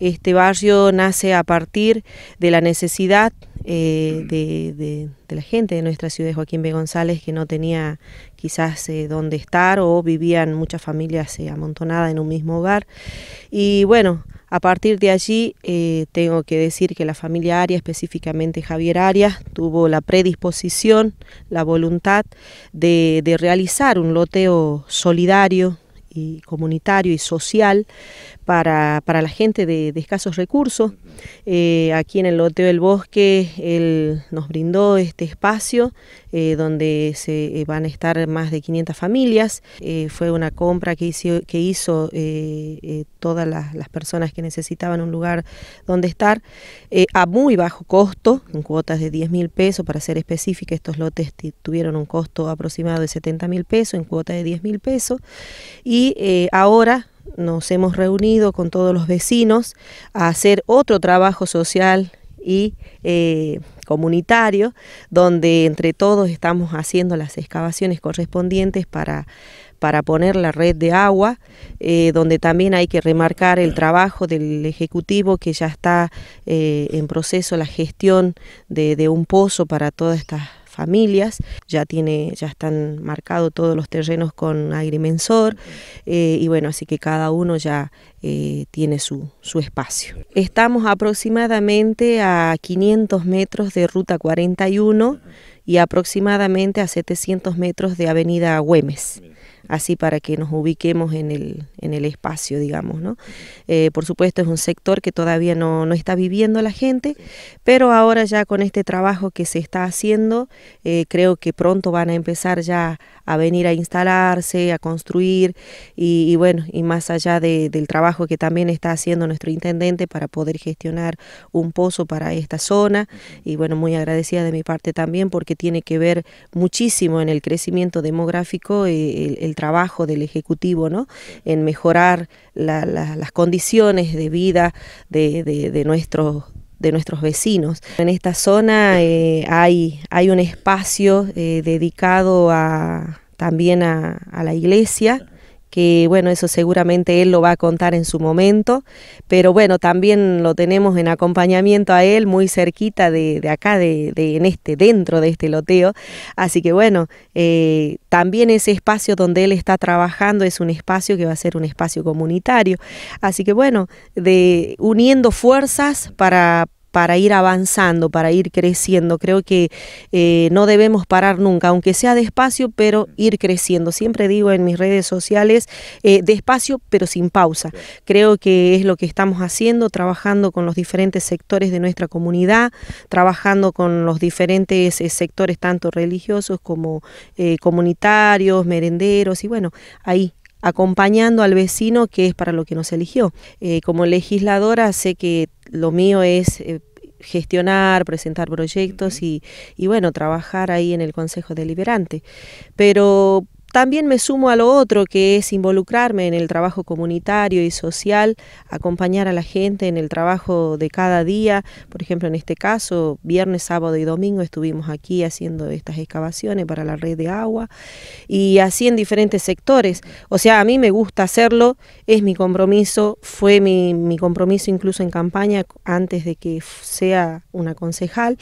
Este barrio nace a partir de la necesidad eh, mm. de, la gente de nuestra ciudad, de Joaquín B. González, que no tenía quizás eh, dónde estar o vivían muchas familias eh, amontonadas en un mismo hogar. Y bueno, a partir de allí tengo que decir que la familia Arias, específicamente Javier Arias, tuvo la predisposición, la voluntad de, de realizar un loteo solidario y comunitario y social para, la gente de, escasos recursos. Eh, aquí en el Loteo del Bosque él nos brindó este espacio eh, donde se eh, van a estar más de 500 familias. fue una compra que hizo, que hizo todas las, personas que necesitaban un lugar donde estar a muy bajo costo, en cuotas de 10 mil pesos, para ser específica, estos lotes tuvieron un costo aproximado de 70 mil pesos, en cuota de 10 mil pesos. Y ahora nos hemos reunido con todos los vecinos a hacer otro trabajo social y eh, comunitario, donde entre todos estamos haciendo las excavaciones correspondientes para, para poner la red de agua, eh, donde también hay que remarcar el trabajo del Ejecutivo que ya está eh, en proceso la gestión de, de un pozo para todas estas familias, ya tiene, ya están marcados todos los terrenos con agrimensor, eh, y bueno, así que cada uno ya eh, tiene su, su espacio. Estamos aproximadamente a 500 metros de ruta 41 y aproximadamente a 700 metros de Avenida Güemes. Así para que nos ubiquemos en el, en el espacio, digamos, ¿no? Eh, por supuesto es un sector que todavía no, no, está viviendo la gente, pero ahora ya con este trabajo que se está haciendo, eh, creo que pronto van a empezar ya a venir a instalarse, a construir y, bueno, y más allá del trabajo que también está haciendo nuestro intendente para poder gestionar un pozo para esta zona y bueno, muy agradecida de mi parte también porque tiene que ver muchísimo en el crecimiento demográfico eh, el, trabajo del Ejecutivo, ¿no? En mejorar las condiciones de vida de, nuestros de nuestros vecinos. En esta zona eh, hay, hay un espacio eh, dedicado también a, a la iglesia que bueno, eso seguramente él lo va a contar en su momento, pero bueno, también lo tenemos en acompañamiento a él, muy cerquita de, de acá, de, en este, dentro de este loteo, así que bueno, eh, también ese espacio donde él está trabajando es un espacio que va a ser un espacio comunitario, así que bueno, de, uniendo fuerzas para para ir avanzando, para ir creciendo. Creo que eh, no debemos parar nunca, aunque sea despacio, pero ir creciendo. Siempre digo en mis redes sociales, eh, despacio, pero sin pausa. Creo que es lo que estamos haciendo, trabajando con los diferentes sectores de nuestra comunidad, trabajando con los diferentes eh, sectores, tanto religiosos como comunitarios, merenderos, y bueno, ahí acompañando al vecino que es para lo que nos eligió. como legisladora sé que lo mío es eh, gestionar, presentar proyectos y, y, bueno, trabajar ahí en el Consejo Deliberante. Pero también me sumo a lo otro, que es involucrarme en el trabajo comunitario y social, acompañar a la gente en el trabajo de cada día. Por ejemplo, en este caso, viernes, sábado y domingo estuvimos aquí haciendo estas excavaciones para la red de agua y así en diferentes sectores. O sea, a mí me gusta hacerlo, es mi compromiso, fue mi, compromiso incluso en campaña antes de que sea una concejal.